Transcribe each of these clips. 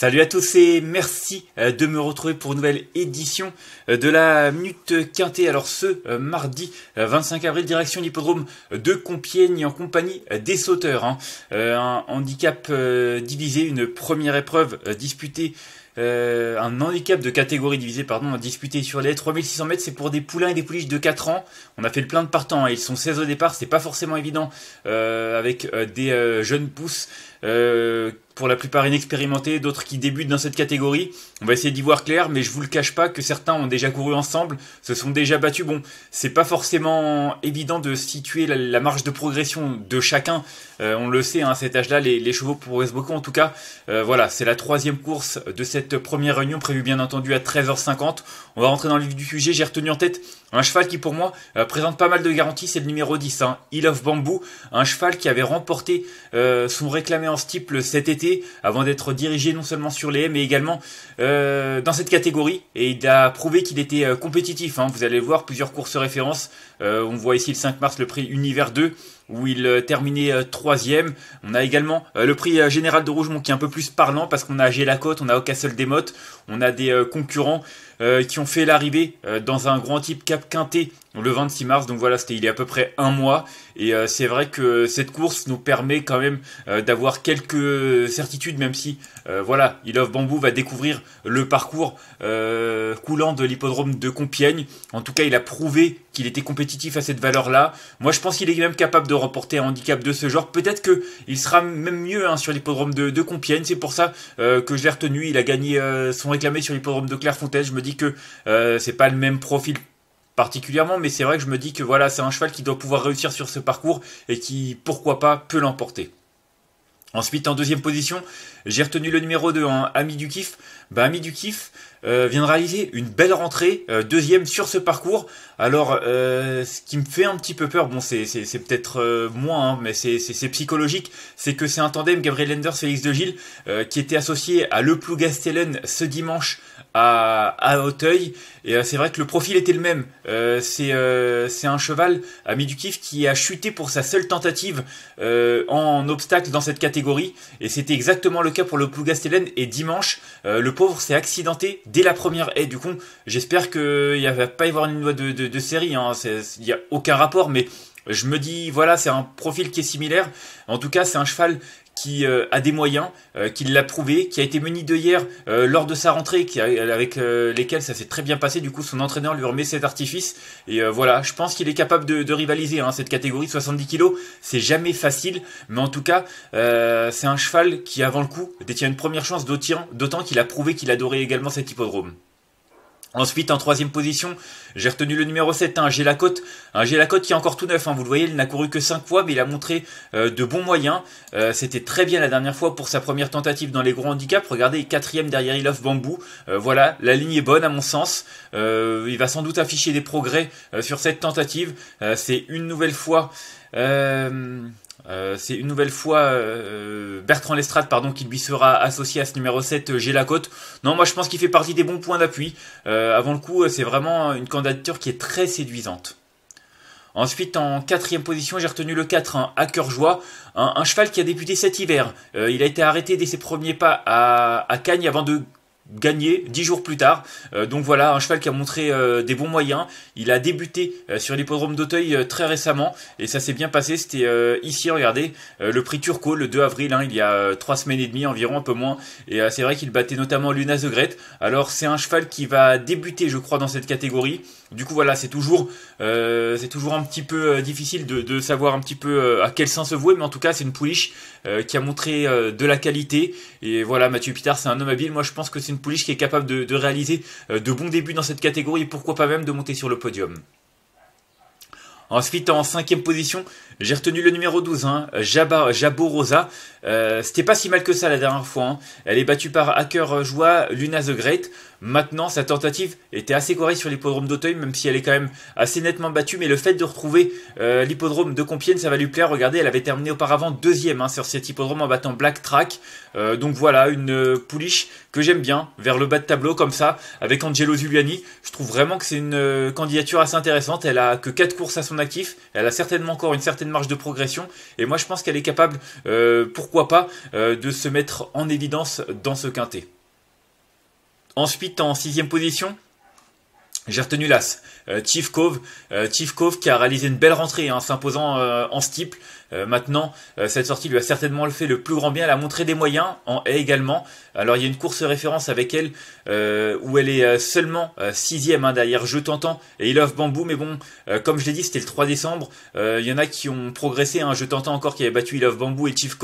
Salut à tous et merci euh, de me retrouver pour une nouvelle édition euh, de la Minute Quintée. Alors ce euh, mardi 25 avril, direction l'hippodrome de Compiègne en compagnie des sauteurs. Hein. Un handicap divisé, une première épreuve disputée un handicap de catégorie divisée, pardon, disputé sur les 3600 mètres, c'est pour des poulains et des pouliches de 4 ans. On a fait le plein de partants, hein. ils sont 16 au départ, c'est pas forcément évident avec des jeunes pousses pour la plupart inexpérimentés, d'autres qui débutent dans cette catégorie. On va essayer d'y voir clair, mais je vous le cache pas que certains ont déjà couru ensemble, se sont déjà battus. Bon, c'est pas forcément évident de situer la, marge de progression de chacun. Euh, on le sait, hein, à cet âge-là, les, chevaux progressent beaucoup. En tout cas, euh, voilà, c'est la troisième course de cette première réunion prévue bien entendu à 13h50. On va rentrer dans le vif du sujet. J'ai retenu en tête un cheval qui pour moi euh, présente pas mal de garanties, c'est le numéro 10, hein, Hill of Bamboo, un cheval qui avait remporté euh, son réclamé en steeple cet été, avant d'être dirigé non seulement sur les mais également euh, dans cette catégorie, et il a prouvé qu'il était compétitif, hein. vous allez voir plusieurs courses références, on voit ici le 5 mars le prix Univers 2, où il terminait troisième. On a également le prix général de Rougemont qui est un peu plus parlant parce qu'on a Gélacote, on a des Mottes, on a des concurrents euh, qui ont fait l'arrivée euh, dans un grand type Cap Quintet le 26 mars. Donc voilà, c'était il y a à peu près un mois. Et euh, c'est vrai que cette course nous permet quand même d'avoir quelques certitudes, même si voilà, il bambou va découvrir le parcours coulant de l'hippodrome de Compiègne. En tout cas, il a prouvé qu'il était compétitif à cette valeur-là. Moi, je pense qu'il est même capable de reporter un handicap de ce genre. Peut-être que il sera même mieux hein, sur l'hippodrome de, Compiègne. C'est pour ça que je l'ai retenu. Il a gagné son réclamé sur l'hippodrome de Clairefontaine. Je me que euh, c'est pas le même profil particulièrement, mais c'est vrai que je me dis que voilà, c'est un cheval qui doit pouvoir réussir sur ce parcours et qui, pourquoi pas, peut l'emporter. Ensuite, en deuxième position, j'ai retenu le numéro 2, en hein, Ami du Kiff. Ben, Ami du Kiff euh, vient de réaliser une belle rentrée, euh, deuxième sur ce parcours. Alors, ce qui me fait un petit peu peur, bon, c'est peut-être moins, hein, mais c'est psychologique, c'est que c'est un tandem Gabriel Enders, Félix de Gilles, qui était associé à Le Plougastelon ce dimanche à, Hauteuil Et euh, c'est vrai que le profil était le même. Euh, euh, c'est un cheval, Ami du Kiff qui a chuté pour sa seule tentative en obstacle dans cette catégorie. Et c'était exactement le cas pour le Plougastelène. Et dimanche, le pauvre s'est accidenté dès la première haie. Du coup, j'espère qu'il n'y va pas y avoir une loi de, de, de série. Il hein. y n'y a aucun rapport, mais je me dis, voilà, c'est un profil qui est similaire. En tout cas, c'est un cheval qui euh, a des moyens, euh, qui l'a prouvé, qui a été muni de hier euh, lors de sa rentrée, avec lesquels ça s'est très bien passé. Du coup, son entraîneur lui remet cet artifice. Et voilà, je pense qu'il est capable de, rivaliser hein, cette catégorie de 70 kg, C'est jamais facile, mais en tout cas, c'est un cheval qui, avant le coup, détient une première chance d'autant qu'il a prouvé qu'il adorait également cet hippodrome. Ensuite, en troisième position, j'ai retenu le numéro 7, un hein, J'ai Un côte qui est encore tout neuf, hein, vous le voyez, il n'a couru que 5 fois, mais il a montré euh, de bons moyens. Euh, c'était très bien la dernière fois pour sa première tentative dans les gros handicaps. Regardez, quatrième derrière Il Bambou. Bamboo. Euh, voilà, la ligne est bonne à mon sens. il va sans doute afficher des progrès sur cette tentative. C'est une nouvelle fois... Euh, euh, c'est une nouvelle fois euh, euh, Bertrand Lestrade pardon, qui lui sera associé à ce numéro 7 J'ai la côte. Non, moi je pense qu'il fait partie des bons points d'appui. avant le coup, c'est vraiment une candidature qui est très séduisante. Ensuite, en quatrième position, j'ai retenu le 4, un cœur Joie, un, cheval qui a débuté cet hiver. il a été arrêté dès ses premiers pas à, à Cagnes avant de gagné dix jours plus tard. Euh, donc voilà, un cheval qui a montré euh, des bons moyens. Il a débuté euh, sur l'hippodrome d'Auteuil très récemment et ça s'est bien passé. C'était ici, regardez, le prix Turco le 2 avril, hein, il y a trois semaines et demie environ, un peu moins. Et c'est vrai qu'il battait notamment Luna Great Alors c'est un cheval qui va débuter, je crois, dans cette catégorie. Du coup, voilà, c'est toujours, euh, c'est toujours un petit peu euh, difficile de, savoir un petit peu euh, à quel sens se vouer, mais en tout cas, c'est une pouliche qui a montré de la qualité. Et voilà, Mathieu Pitard, c'est un homme habile. Moi, je pense que c'est une pouliche qui est capable de, réaliser de bons débuts dans cette catégorie et pourquoi pas même de monter sur le podium. Ensuite, en cinquième position, j'ai retenu le numéro 12, hein, Jabba, Jabo Rosa. C'était pas si mal que ça la dernière fois. Hein. Elle est battue par Hacker Joie, Luna the Great. Maintenant, sa tentative était assez correcte sur l'hippodrome d'Auteuil, même si elle est quand même assez nettement battue. Mais le fait de retrouver euh, l'hippodrome de Compiègne, ça va lui plaire. Regardez, elle avait terminé auparavant deuxième hein, sur cet hippodrome en battant Black Track. Euh, donc voilà, une euh, pouliche que j'aime bien, vers le bas de tableau comme ça, avec Angelo Zuliani. Je trouve vraiment que c'est une candidature assez intéressante. Elle a que 4 courses à son actif. Elle a certainement encore une certaine marge de progression. Et moi, je pense qu'elle est capable, pourquoi pas, de se mettre en évidence dans ce quintet. Ensuite, en sixième position, j'ai retenu l'As, euh, euh, Chief Cove. qui a réalisé une belle rentrée, en hein, s'imposant euh, en steeple euh, maintenant, euh, cette sortie lui a certainement le fait le plus grand bien. Elle a montré des moyens en haie également. Alors il y a une course référence avec elle euh, où elle est seulement sixième hein, derrière Je t'entends et il Love Bamboo. Mais bon, comme je l'ai dit, c'était le 3 décembre. Il y en a qui ont progressé. Hein. Je t'entends encore qui avait battu il Love Bamboo et Chief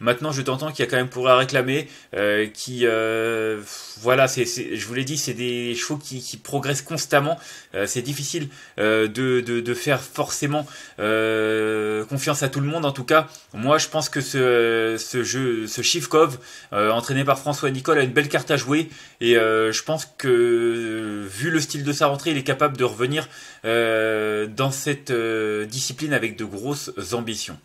Maintenant, Je t'entends qui a quand même pour à réclamer. qui voilà, c'est, je vous l'ai dit, c'est des chevaux qui, progressent constamment. c'est difficile de, de, faire forcément confiance à tout le monde en tout cas. Moi je pense que ce, ce jeu, ce euh, entraîné par François Nicole, a une belle carte à jouer et euh, je pense que euh, vu le style de sa rentrée, il est capable de revenir dans cette discipline avec de grosses ambitions.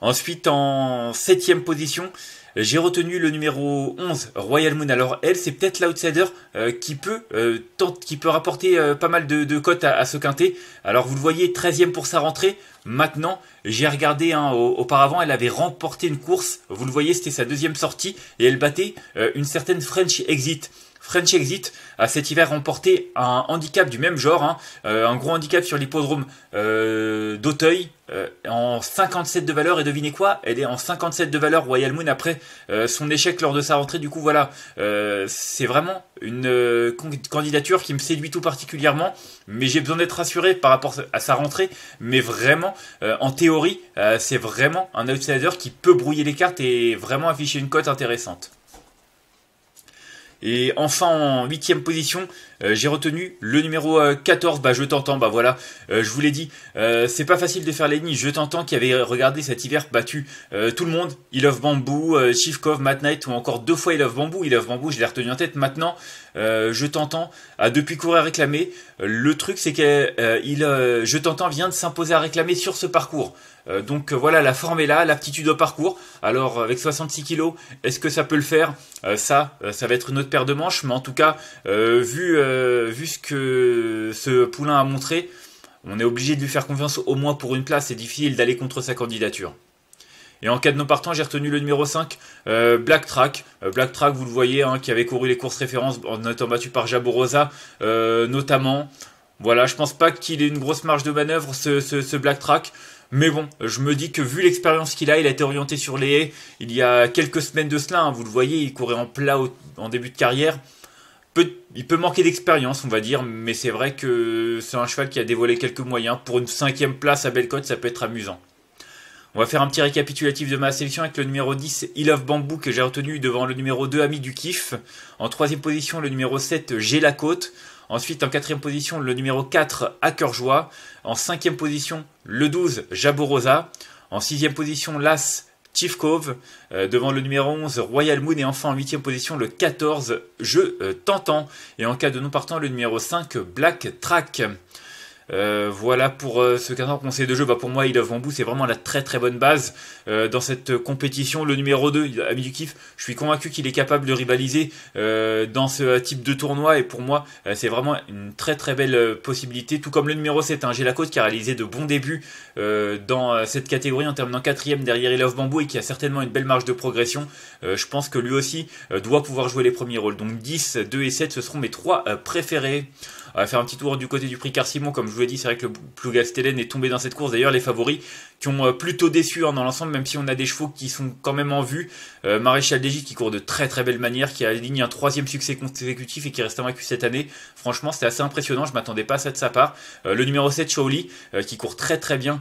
Ensuite en septième position, j'ai retenu le numéro 11, Royal Moon. Alors elle, c'est peut-être l'outsider euh, qui peut euh, qui peut rapporter euh, pas mal de, de cotes à, ce quintet. Alors vous le voyez, 13e pour sa rentrée. Maintenant, j'ai regardé hein, auparavant, elle avait remporté une course. Vous le voyez, c'était sa deuxième sortie et elle battait une certaine French Exit. French Exit a cet hiver remporté un handicap du même genre, hein. euh, un gros handicap sur l'hippodrome euh, d'Auteuil, euh, en 57 de valeur et devinez quoi Elle est en 57 de valeur Royal Moon après son échec lors de sa rentrée. Du coup voilà, c'est vraiment une candidature qui me séduit tout particulièrement, mais j'ai besoin d'être rassuré par rapport à sa rentrée. Mais vraiment, en théorie, c'est vraiment un outsider qui peut brouiller les cartes et vraiment afficher une cote intéressante. Et enfin en huitième position, euh, j'ai retenu le numéro 14, euh, bah je t'entends, bah voilà, euh, je vous l'ai dit, c'est pas facile de faire les nids, je t'entends qui avait regardé cet hiver battu tout le monde, Il of Bamboo, Chivkov, Matt Knight ou encore deux fois Il of Bamboo, Il Bamboo, je l'ai retenu en tête maintenant, je t'entends, a depuis courir à réclamer, le truc c'est que je t'entends vient de s'imposer à réclamer sur ce parcours. Euh, donc euh, voilà, la forme est là, l'aptitude au parcours. Alors euh, avec 66 kilos, est-ce que ça peut le faire Ça, ça va être une autre paire de manches. Mais en tout cas, vu, vu ce que ce poulain a montré, on est obligé de lui faire confiance au moins pour une place. C'est difficile d'aller contre sa candidature. Et en cas de non partant, j'ai retenu le numéro 5, Black Track. Black Track, vous le voyez, hein, qui avait couru les courses références en étant battu par Jaborosa, notamment. Voilà, je pense pas qu'il ait une grosse marge de manœuvre, ce Black Track. Mais bon, je me dis que vu l'expérience qu'il a, il a été orienté sur les haies il y a quelques semaines de cela. Hein, vous le voyez, il courait en plat en début de carrière. il peut manquer d'expérience, on va dire, mais c'est vrai que c'est un cheval qui a dévoilé quelques moyens. Pour une cinquième place à Bellecote, ça peut être amusant. On va faire un petit récapitulatif de ma sélection avec le numéro 10, Il of Bamboo, que j'ai retenu devant le numéro 2, Ami du Kiff. En troisième position, le numéro 7, J'ai la côte. Ensuite, en quatrième position, le numéro 4, cœur Joie. En cinquième position, le 12, Jaborosa. En sixième position, l'As, Chief Cove. Euh, devant le numéro 11, Royal Moon. Et enfin, en huitième position, le 14, Je euh, Tantan. Et en cas de non partant, le numéro 5, Black Track. Euh, voilà pour euh, ce 4 conseil de jeu. Bah, pour moi, il of Bamboo, c'est vraiment la très très bonne base. Euh, dans cette compétition, le numéro 2, Ami du Kiff, je suis convaincu qu'il est capable de rivaliser dans ce type de tournoi. Et pour moi, c'est vraiment une très très belle possibilité. Tout comme le numéro 7, hein, Gélacote, qui a réalisé de bons débuts dans cette catégorie en terminant quatrième derrière il of Bamboo et qui a certainement une belle marge de progression. je pense que lui aussi doit pouvoir jouer les premiers rôles. Donc 10, 2 et 7, ce seront mes trois préférés. On euh, va faire un petit tour du côté du prix Carcimon. comme je vous l'ai dit, c'est vrai que le Plougastelène est tombé dans cette course. D'ailleurs, les favoris qui ont euh, plutôt déçu hein, dans l'ensemble, même si on a des chevaux qui sont quand même en vue. Euh, Maréchal Dégis qui court de très très belle manière, qui a aligné un troisième succès consécutif et qui reste vaincu cette année. Franchement, c'était assez impressionnant, je m'attendais pas à ça de sa part. Euh, le numéro 7, Shaoli, qui court très très bien.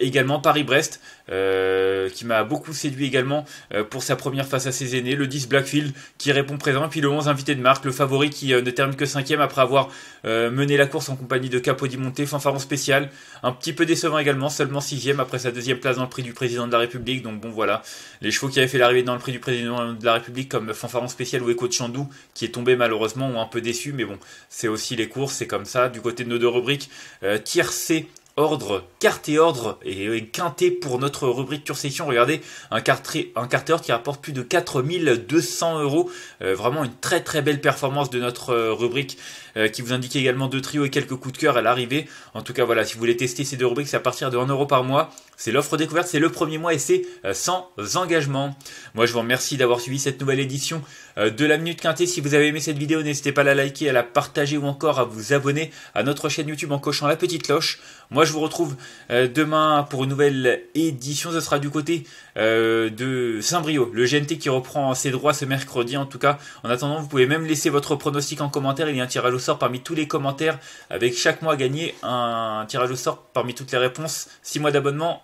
également Paris-Brest, qui m'a beaucoup séduit également pour sa première face à ses aînés. Le 10, Blackfield, qui répond présent. Et puis le 11, invité de marque, le favori qui ne termine que cinquième après avoir mené la course en compagnie de Capodimonte, fanfaron spécial. Un petit peu décevant également, seulement sixième après sa deuxième place dans le prix du président de la République. Donc bon voilà, les chevaux qui avaient fait l'arrivée dans le prix du président de la République comme Fanfaron Spécial ou Echo de Chandou, qui est tombé malheureusement, ou un peu déçu. Mais bon, c'est aussi les courses, c'est comme ça. Du côté de nos deux rubriques, euh, Tier C ordre, carte et ordre et quinté pour notre rubrique Session Regardez, un carte un ordre qui rapporte plus de 4200 euros. Euh, vraiment une très très belle performance de notre euh, rubrique euh, qui vous indique également deux trios et quelques coups de cœur à l'arrivée. En tout cas, voilà, si vous voulez tester ces deux rubriques, c'est à partir de 1 euro par mois. C'est l'offre découverte, c'est le premier mois et c'est euh, sans engagement. Moi, je vous remercie d'avoir suivi cette nouvelle édition euh, de la Minute Quintée. Si vous avez aimé cette vidéo, n'hésitez pas à la liker, à la partager ou encore à vous abonner à notre chaîne YouTube en cochant la petite cloche. Moi, je vous retrouve euh, demain pour une nouvelle édition. Ce sera du côté de saint brio le GNT qui reprend ses droits ce mercredi. En tout cas, en attendant, vous pouvez même laisser votre pronostic en commentaire. Il y a un tirage au sort parmi tous les commentaires avec chaque mois gagné un tirage au sort parmi toutes les réponses. 6 mois d'abonnement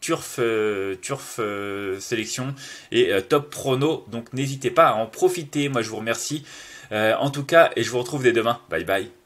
Turf, euh, Turf euh, Sélection et euh, Top Prono. Donc n'hésitez pas à en profiter. Moi je vous remercie. en tout cas, et je vous retrouve dès demain. Bye bye.